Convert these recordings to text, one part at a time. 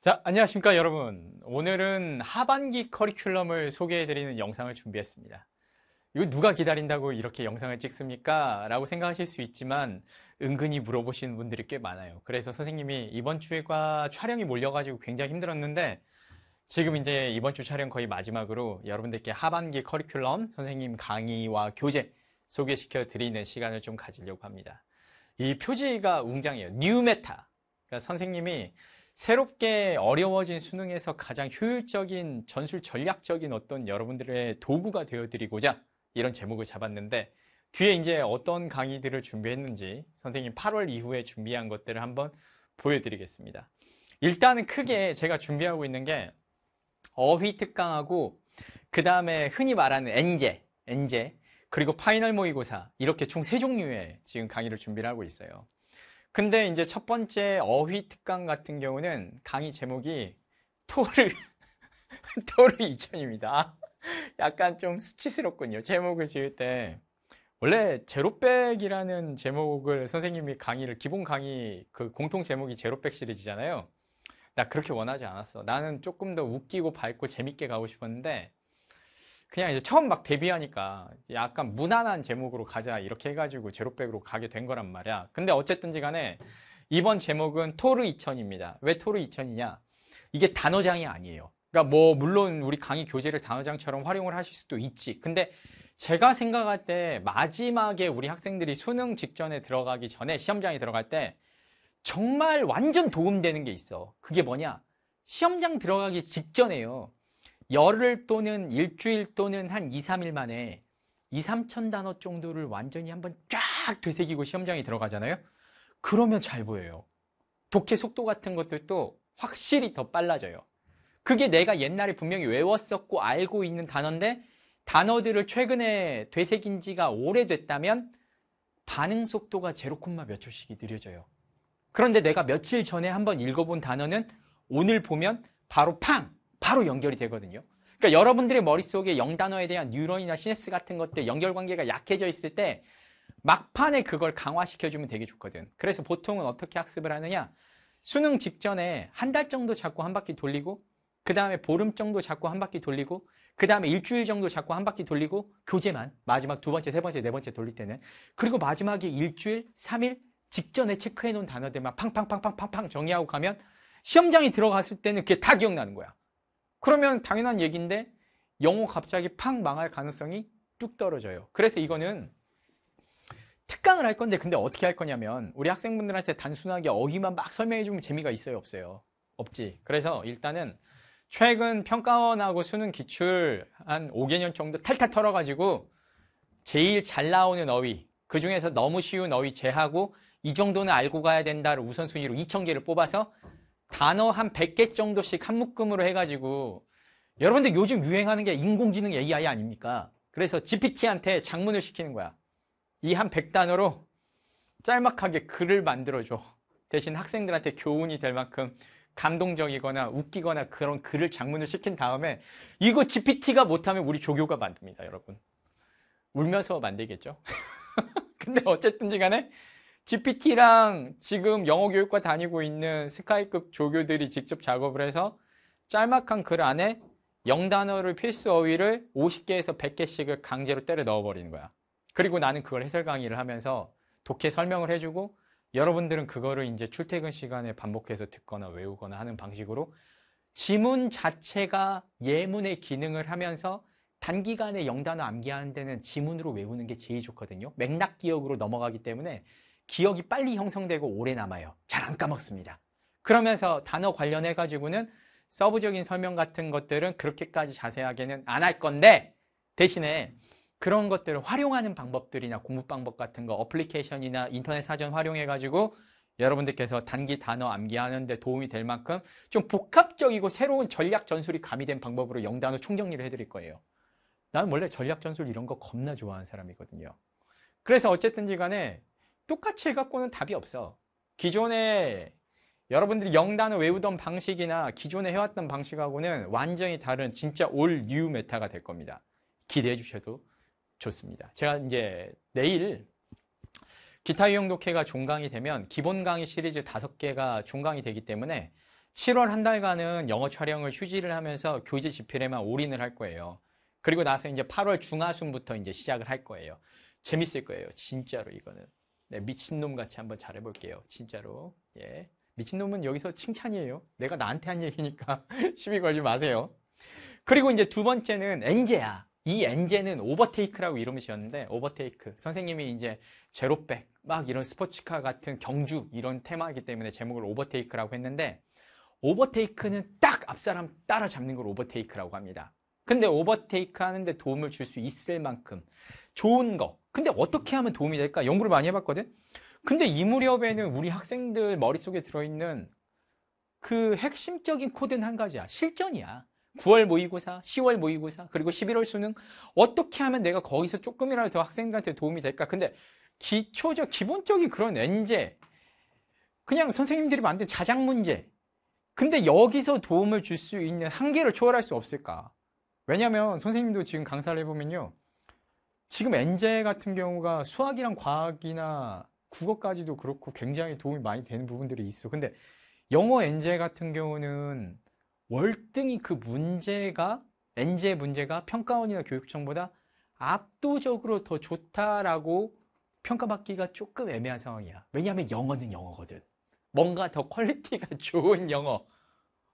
자, 안녕하십니까 여러분. 오늘은 하반기 커리큘럼을 소개해드리는 영상을 준비했습니다. 이거 누가 기다린다고 이렇게 영상을 찍습니까? 라고 생각하실 수 있지만 은근히 물어보시는 분들이 꽤 많아요. 그래서 선생님이 이번 주가 에 촬영이 몰려가지고 굉장히 힘들었는데 지금 이제 이번 주 촬영 거의 마지막으로 여러분들께 하반기 커리큘럼 선생님 강의와 교재 소개시켜 드리는 시간을 좀 가지려고 합니다. 이 표지가 웅장해요. 뉴메타. 그러니까 선생님이 새롭게 어려워진 수능에서 가장 효율적인 전술 전략적인 어떤 여러분들의 도구가 되어드리고자 이런 제목을 잡았는데 뒤에 이제 어떤 강의들을 준비했는지 선생님 8월 이후에 준비한 것들을 한번 보여드리겠습니다. 일단은 크게 제가 준비하고 있는 게 어휘 특강하고 그 다음에 흔히 말하는 엔제, 엔제 그리고 파이널 모의고사 이렇게 총 세 종류의 지금 강의를 준비를 하고 있어요. 근데 이제 첫 번째 어휘 특강 같은 경우는 강의 제목이 토르 토르 2000입니다. 약간 좀 수치스럽군요. 제목을 지을 때 원래 제로백이라는 제목을 선생님이 강의를 기본 강의 그 공통 제목이 제로백 시리즈잖아요. 나 그렇게 원하지 않았어. 나는 조금 더 웃기고 밝고 재밌게 가고 싶었는데 그냥 이제 처음 막 데뷔하니까 약간 무난한 제목으로 가자 이렇게 해가지고 제로백으로 가게 된 거란 말이야. 근데 어쨌든지 간에 이번 제목은 토르 2000입니다. 왜 토르 2000이냐? 이게 단어장이 아니에요. 그러니까 뭐 물론 우리 강의 교재를 단어장처럼 활용을 하실 수도 있지. 근데 제가 생각할 때 마지막에 우리 학생들이 수능 직전에 들어가기 전에 시험장에 들어갈 때 정말 완전 도움되는 게 있어. 그게 뭐냐? 시험장 들어가기 직전에요. 열흘 또는 일주일 또는 한 2, 3일 만에 2, 3천 단어 정도를 완전히 한번 쫙 되새기고 시험장에 들어가잖아요. 그러면 잘 보여요. 독해 속도 같은 것들도 확실히 더 빨라져요. 그게 내가 옛날에 분명히 외웠었고 알고 있는 단어인데 단어들을 최근에 되새긴 지가 오래됐다면 반응 속도가 제로 콤마 몇 초씩이 느려져요. 그런데 내가 며칠 전에 한번 읽어본 단어는 오늘 보면 바로 팡! 바로 연결이 되거든요. 그러니까 여러분들의 머릿속에 영단어에 대한 뉴런이나 시냅스 같은 것들 연결관계가 약해져 있을 때 막판에 그걸 강화시켜주면 되게 좋거든. 그래서 보통은 어떻게 학습을 하느냐? 수능 직전에 한 달 정도 자꾸 한 바퀴 돌리고 그 다음에 보름 정도 자꾸 한 바퀴 돌리고 그 다음에 일주일 정도 자꾸 한 바퀴 돌리고 교재만 마지막 두 번째, 세 번째, 네 번째 돌릴 때는 그리고 마지막에 일주일, 삼일 직전에 체크해 놓은 단어들만 팡팡팡팡팡팡 정리하고 가면 시험장에 들어갔을 때는 그게 다 기억나는 거야. 그러면 당연한 얘기인데 영어 갑자기 팍 망할 가능성이 뚝 떨어져요. 그래서 이거는 특강을 할 건데 근데 어떻게 할 거냐면 우리 학생분들한테 단순하게 어휘만 막 설명해 주면 재미가 있어요 없어요 없지 그래서 일단은 최근 평가원하고 수능 기출 한 5개년 정도 탈탈 털어가지고 제일 잘 나오는 어휘 그 중에서 너무 쉬운 어휘 제하고 이 정도는 알고 가야 된다를 우선순위로 2천개를 뽑아서 단어 한 100개 정도씩 한 묶음으로 해가지고 여러분들 요즘 유행하는 게 인공지능 AI 아닙니까? 그래서 GPT한테 장문을 시키는 거야. 이 한 100단어로 짤막하게 글을 만들어줘. 대신 학생들한테 교훈이 될 만큼 감동적이거나 웃기거나 그런 글을 장문을 시킨 다음에 이거 GPT가 못하면 우리 조교가 만듭니다, 여러분. 울면서 만들겠죠? 근데 어쨌든지 간에 GPT랑 지금 영어 교육과 다니고 있는 스카이급 조교들이 직접 작업을 해서 짤막한 글 안에 영단어를 필수 어휘를 50개에서 100개씩을 강제로 때려 넣어버리는 거야. 그리고 나는 그걸 해설 강의를 하면서 독해 설명을 해주고 여러분들은 그거를 이제 출퇴근 시간에 반복해서 듣거나 외우거나 하는 방식으로 지문 자체가 예문의 기능을 하면서 단기간에 영단어 암기하는 데는 지문으로 외우는 게 제일 좋거든요. 맥락 기억으로 넘어가기 때문에 기억이 빨리 형성되고 오래 남아요. 잘 안 까먹습니다. 그러면서 단어 관련해 가지고는 서브적인 설명 같은 것들은 그렇게까지 자세하게는 안 할 건데 대신에 그런 것들을 활용하는 방법들이나 공부 방법 같은 거 어플리케이션이나 인터넷 사전 활용해 가지고 여러분들께서 단기 단어 암기하는데 도움이 될 만큼 좀 복합적이고 새로운 전략 전술이 가미된 방법으로 영단어 총정리를 해드릴 거예요. 나는 원래 전략 전술 이런 거 겁나 좋아하는 사람이거든요. 그래서 어쨌든지 간에 똑같이 해갖고는 답이 없어. 기존에 여러분들이 영단을 외우던 방식이나 기존에 해왔던 방식하고는 완전히 다른 진짜 올 뉴 메타가 될 겁니다. 기대해 주셔도 좋습니다. 제가 이제 내일 기타 유형 독해가 종강이 되면 기본 강의 시리즈 5개가 종강이 되기 때문에 7월 한 달간은 영어 촬영을 휴지를 하면서 교재 집필에만 올인을 할 거예요. 그리고 나서 이제 8월 중하순부터 이제 시작을 할 거예요. 재밌을 거예요. 진짜로 이거는. 네, 미친놈 같이 한번 잘해볼게요. 진짜로. 예. 미친놈은 여기서 칭찬이에요. 내가 나한테 한 얘기니까 시비 걸지 마세요. 그리고 이제 두 번째는 엔제야. 이 엔제는 오버테이크라고 이름을 지었는데 오버테이크 선생님이 이제 제로백 막 이런 스포츠카 같은 경주 이런 테마이기 때문에 제목을 오버테이크라고 했는데 오버테이크는 딱 앞사람 따라잡는 걸 오버테이크라고 합니다. 근데 오버테이크 하는데 도움을 줄 수 있을 만큼 좋은 거. 근데 어떻게 하면 도움이 될까? 연구를 많이 해봤거든? 근데 이 무렵에는 우리 학생들 머릿속에 들어있는 그 핵심적인 코드는 한 가지야. 실전이야. 9월 모의고사, 10월 모의고사, 그리고 11월 수능. 어떻게 하면 내가 거기서 조금이라도 더 학생들한테 도움이 될까? 근데 기초적, 기본적인 그런 엔제. 그냥 선생님들이 만든 자작 문제. 근데 여기서 도움을 줄 수 있는 한계를 초월할 수 없을까? 왜냐면 선생님도 지금 강사를 해보면요. 지금 엔젤 같은 경우가 수학이랑 과학이나 국어까지도 그렇고 굉장히 도움이 많이 되는 부분들이 있어. 근데 영어 엔젤 같은 경우는 월등히 그 문제가 엔젤 문제가 평가원이나 교육청보다 압도적으로 더 좋다라고 평가받기가 조금 애매한 상황이야. 왜냐하면 영어는 영어거든. 뭔가 더 퀄리티가 좋은 영어.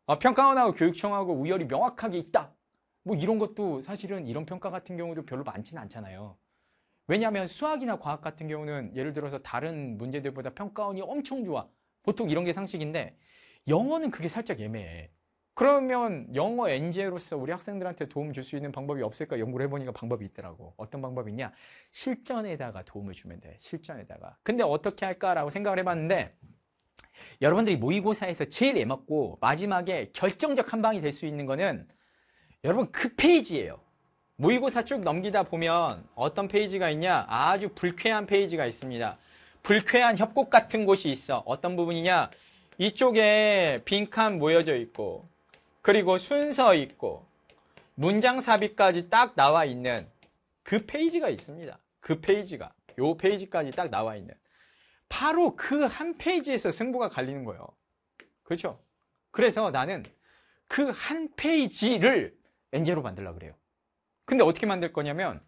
아, 평가원하고 교육청하고 우열이 명확하게 있다. 뭐 이런 것도 사실은 이런 평가 같은 경우도 별로 많지는 않잖아요. 왜냐하면 수학이나 과학 같은 경우는 예를 들어서 다른 문제들보다 평가원이 엄청 좋아. 보통 이런 게 상식인데 영어는 그게 살짝 애매해. 그러면 영어 n g 로서 우리 학생들한테 도움 줄 수 있는 방법이 없을까 연구를 해보니까 방법이 있더라고. 어떤 방법이 있냐? 실전에다가 도움을 주면 돼. 실전에다가. 근데 어떻게 할까라고 생각을 해봤는데 여러분들이 모의고사에서 제일 애맞고 마지막에 결정적 한 방이 될 수 있는 거는 여러분 그 페이지예요. 모의고사 쭉 넘기다 보면 어떤 페이지가 있냐? 아주 불쾌한 페이지가 있습니다. 불쾌한 협곡 같은 곳이 있어. 어떤 부분이냐? 이쪽에 빈칸 모여져 있고 그리고 순서 있고 문장 삽입까지 딱 나와 있는 그 페이지가 있습니다. 그 페이지가 요 페이지까지 딱 나와 있는 바로 그 한 페이지에서 승부가 갈리는 거예요. 그렇죠? 그래서 나는 그 한 페이지를 엔제로 만들라 그래요. 근데 어떻게 만들 거냐면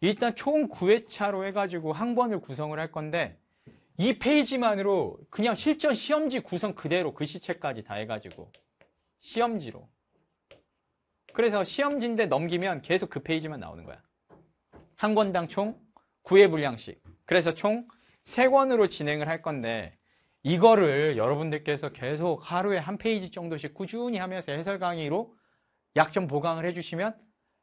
일단 총 9회차로 해가지고 항번을 구성을 할 건데 이 페이지만으로 그냥 실전 시험지 구성 그대로 글씨체까지 다 해가지고 시험지로 그래서 시험지인데 넘기면 계속 그 페이지만 나오는 거야 한 권당 총 9회 분량씩 그래서 총 3권으로 진행을 할 건데 이거를 여러분들께서 계속 하루에 한 페이지 정도씩 꾸준히 하면서 해설 강의로 약점 보강을 해주시면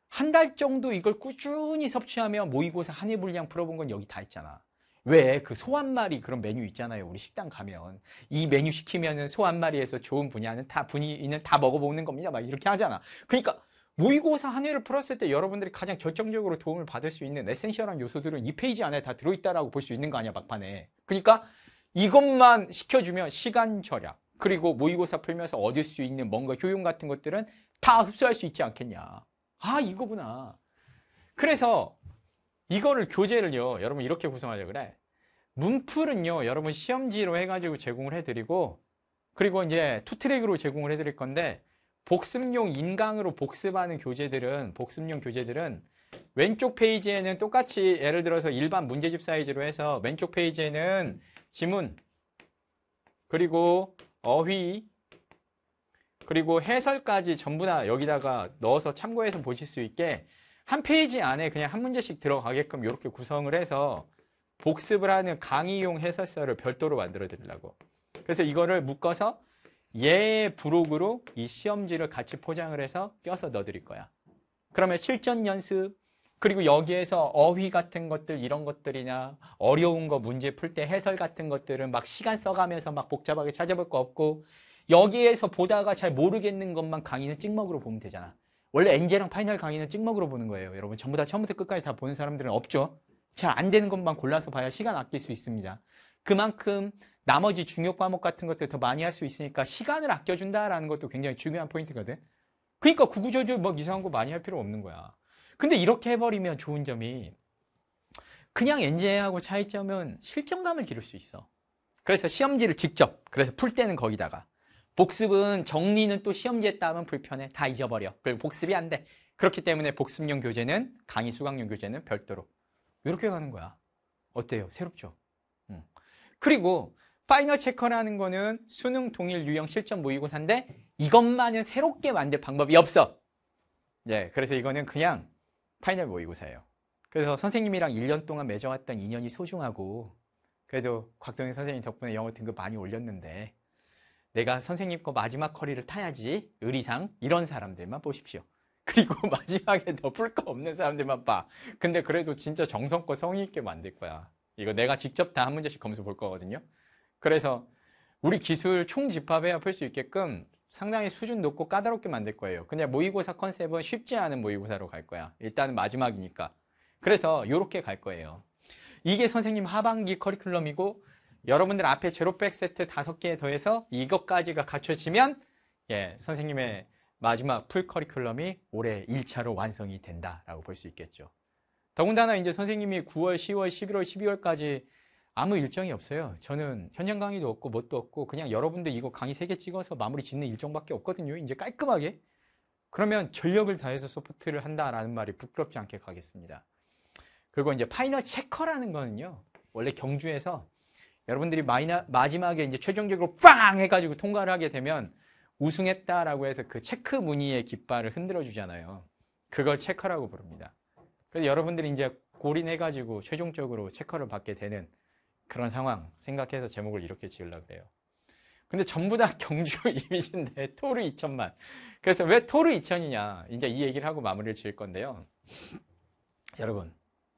한 달 정도 이걸 꾸준히 섭취하면 모의고사 한해 분량 풀어본 건 여기 다 있잖아. 왜 그 소 한 마리 그런 메뉴 있잖아요. 우리 식당 가면 이 메뉴 시키면은 소 한 마리에서 좋은 분야는 다 분위는 다 먹어보는 겁니다. 막 이렇게 하잖아. 그러니까 모의고사 한해를 풀었을 때 여러분들이 가장 결정적으로 도움을 받을 수 있는 에센셜한 요소들은 이 페이지 안에 다 들어있다라고 볼 수 있는 거 아니야 막판에. 그러니까 이것만 시켜주면 시간 절약. 그리고 모의고사 풀면서 얻을 수 있는 뭔가 효용 같은 것들은 다 흡수할 수 있지 않겠냐. 아 이거구나. 그래서 이거를 교재를요. 여러분 이렇게 구성하려 그래. 문풀은요. 여러분 시험지로 해가지고 제공을 해드리고 그리고 이제 투트랙으로 제공을 해드릴 건데 복습용 인강으로 복습하는 교재들은 복습용 교재들은 왼쪽 페이지에는 똑같이 예를 들어서 일반 문제집 사이즈로 해서 왼쪽 페이지에는 지문 그리고 어휘 그리고 해설까지 전부 다 여기다가 넣어서 참고해서 보실 수 있게 한 페이지 안에 그냥 한 문제씩 들어가게끔 이렇게 구성을 해서 복습을 하는 강의용 해설서를 별도로 만들어 드리려고. 그래서 이거를 묶어서 예 부록으로 이 시험지를 같이 포장을 해서 껴서 넣어 드릴 거야. 그러면 실전 연습, 그리고 여기에서 어휘 같은 것들 이런 것들이나 어려운 거 문제 풀 때 해설 같은 것들은 막 시간 써가면서 막 복잡하게 찾아볼 거 없고 여기에서 보다가 잘 모르겠는 것만 강의는 찍먹으로 보면 되잖아. 원래 엔제랑 파이널 강의는 찍먹으로 보는 거예요. 여러분 전부 다 처음부터 끝까지 다 보는 사람들은 없죠. 잘 안 되는 것만 골라서 봐야 시간 아낄 수 있습니다. 그만큼 나머지 중요 과목 같은 것들 더 많이 할 수 있으니까 시간을 아껴준다라는 것도 굉장히 중요한 포인트거든. 그러니까 구구절절 막 이상한 거 많이 할 필요 없는 거야. 근데 이렇게 해버리면 좋은 점이 그냥 엔제하고 차이점은 실전감을 기를 수 있어. 그래서 시험지를 직접, 그래서 풀 때는 거기다가 복습은 정리는 또 시험지에 따면 불편해. 다 잊어버려. 그리고 복습이 안 돼. 그렇기 때문에 복습용 교재는 강의 수강용 교재는 별도로 이렇게 가는 거야. 어때요? 새롭죠? 음. 그리고 파이널 체커라는 거는 수능 동일 유형 실전 모의고사인데 이것만은 새롭게 만들 방법이 없어. 예, 그래서 이거는 그냥 파이널 모의고사예요. 그래서 선생님이랑 1년 동안 맺어왔던 인연이 소중하고 그래도 곽동희 선생님 덕분에 영어 등급 많이 올렸는데 내가 선생님 거 마지막 커리를 타야지 의리상 이런 사람들만 보십시오. 그리고 마지막에 덮을 거 없는 사람들만 봐. 근데 그래도 진짜 정성껏 성의 있게 만들 거야. 이거 내가 직접 다 한 문제씩 검수 볼 거거든요. 그래서 우리 기술 총집합해야 풀 수 있게끔 상당히 수준 높고 까다롭게 만들 거예요. 그냥 모의고사 컨셉은 쉽지 않은 모의고사로 갈 거야. 일단 마지막이니까. 그래서 이렇게 갈 거예요. 이게 선생님 하반기 커리큘럼이고 여러분들 앞에 제로백 세트 다섯 개 더해서 이것까지가 갖춰지면 예, 선생님의 마지막 풀 커리큘럼이 올해 1차로 완성이 된다라고 볼 수 있겠죠. 더군다나 이제 선생님이 9월, 10월, 11월, 12월까지 아무 일정이 없어요. 저는 현장 강의도 없고 뭣도 없고 그냥 여러분들 이거 강의 3개 찍어서 마무리 짓는 일정밖에 없거든요. 이제 깔끔하게. 그러면 전력을 다해서 소프트를 한다라는 말이 부끄럽지 않게 가겠습니다. 그리고 이제 파이널 체커라는 거는요. 원래 경주에서 여러분들이 마지막에 이제 최종적으로 빵 해가지고 통과를 하게 되면 우승했다라고 해서 그 체크 무늬의 깃발을 흔들어 주잖아요. 그걸 체커라고 부릅니다. 그래서 여러분들이 이제 고린해가지고 최종적으로 체커를 받게 되는 그런 상황 생각해서 제목을 이렇게 지으려고 그래요. 근데 전부 다 경주 이미지인데 토르 2천만. 그래서 왜 토르 2천이냐? 이제 이 얘기를 하고 마무리를 지을 건데요. 여러분,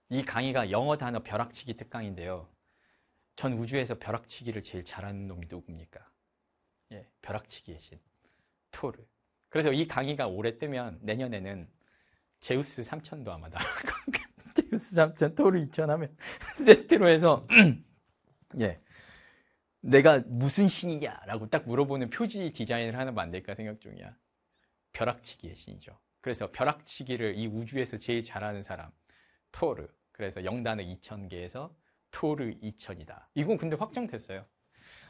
이 강의가 영어 단어 벼락치기 특강인데요. 전 우주에서 벼락치기를 제일 잘하는 놈이 누굽니까? 예, 벼락치기의 신 토르. 그래서 이 강의가 올해 뜨면 내년에는 제우스 3천도 아마 나올 겁니다. 제우스 3천, 토르 2천 하면 세트로 해서 예. 내가 무슨 신이냐라고 딱 물어보는 표지 디자인을 하나 만들까 생각 중이야. 벼락치기의 신이죠. 그래서 벼락치기를 이 우주에서 제일 잘하는 사람 토르. 그래서 영단의 2 0 0 0 개에서 토르 2000이다. 이건 근데 확정됐어요.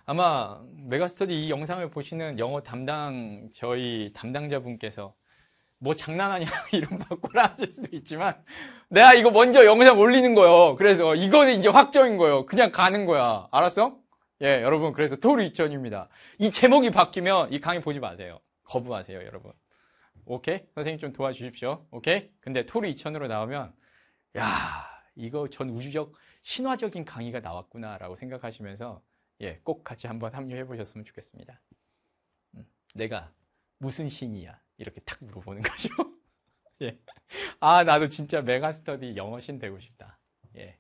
아마 메가스터디 이 영상을 보시는 영어 담당 저희 담당자분께서 뭐 장난하냐 이런 바꾸라 하실 수도 있지만 내가 이거 먼저 영상 올리는 거예요. 그래서 이거는 이제 확정인 거예요. 그냥 가는 거야. 알았어? 예, 여러분 그래서 토르 2000입니다. 이 제목이 바뀌면 이 강의 보지 마세요. 거부하세요, 여러분. 오케이? 선생님 좀 도와주십시오. 오케이? 근데 토르 2000으로 나오면 야, 이거 전 우주적 신화적인 강의가 나왔구나라고 생각하시면서 예, 꼭 같이 한번 합류해 보셨으면 좋겠습니다. 음, 내가 무슨 신이야? 이렇게 탁 물어보는 거죠. 예. 아, 나도 진짜 메가스터디 영어신 되고 싶다. 예.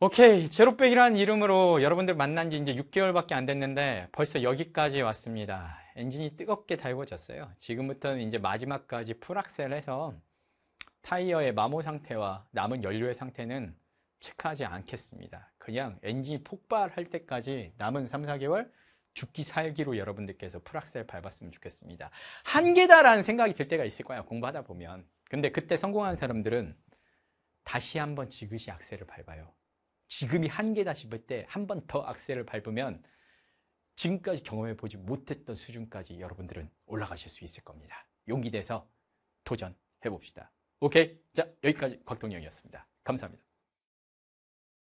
오케이. 제로백이라는 이름으로 여러분들 만난 지 이제 6개월밖에 안 됐는데 벌써 여기까지 왔습니다. 엔진이 뜨겁게 달궈졌어요. 지금부터는 이제 마지막까지 풀악셀 해서 타이어의 마모 상태와 남은 연료의 상태는 체크하지 않겠습니다. 그냥 엔진이 폭발할 때까지 남은 3, 4개월 죽기 살기로 여러분들께서 프락셀 밟았으면 좋겠습니다. 한계다라는 생각이 들 때가 있을 거예요. 공부하다 보면. 근데 그때 성공한 사람들은 다시 한번 지그시 악셀을 밟아요. 지금이 한계다 싶을 때 한 번 더 악셀을 밟으면 지금까지 경험해 보지 못했던 수준까지 여러분들은 올라가실 수 있을 겁니다. 용기 내서 도전해 봅시다. 오케이. 자, 여기까지 곽동영이었습니다. 감사합니다.